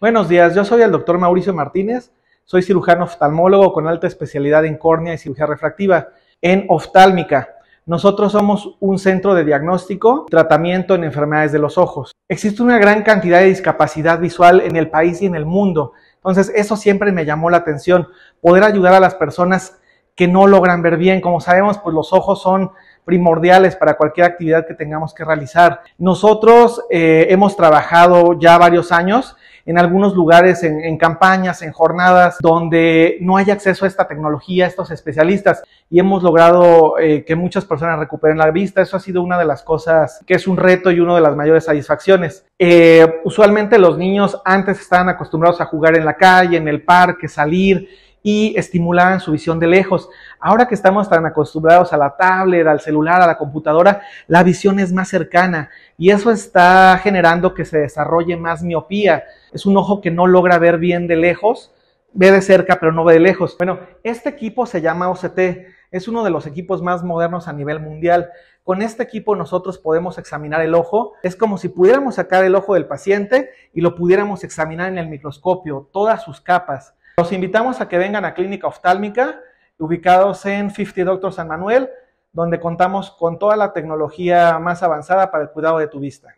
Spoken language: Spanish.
Buenos días, yo soy el doctor Mauricio Martínez, soy cirujano oftalmólogo con alta especialidad en córnea y cirugía refractiva en oftálmica. Nosotros somos un centro de diagnóstico y tratamiento en enfermedades de los ojos. Existe una gran cantidad de discapacidad visual en el país y en el mundo. Entonces, eso siempre me llamó la atención, poder ayudar a las personas que no logran ver bien. Como sabemos, pues los ojos son primordiales para cualquier actividad que tengamos que realizar. Nosotros eh, hemos trabajado ya varios años en algunos lugares, en, campañas, en jornadas, donde no hay acceso a esta tecnología, a estos especialistas, y hemos logrado eh, que muchas personas recuperen la vista. Eso ha sido una de las cosas que es un reto y una de las mayores satisfacciones. Eh, usualmente los niños antes estaban acostumbrados a jugar en la calle, en el parque, salir y estimulaban su visión de lejos. Ahora que estamos tan acostumbrados a la tablet, al celular, a la computadora, la visión es más cercana y eso está generando que se desarrolle más miopía. Es un ojo que no logra ver bien de lejos, ve de cerca pero no ve de lejos. Bueno, este equipo se llama OCT, es uno de los equipos más modernos a nivel mundial. Con este equipo nosotros podemos examinar el ojo. Es como si pudiéramos sacar el ojo del paciente y lo pudiéramos examinar en el microscopio, todas sus capas. Los invitamos a que vengan a Clínica Oftálmica, ubicados en 50 Doctor San Manuel, donde contamos con toda la tecnología más avanzada para el cuidado de tu vista.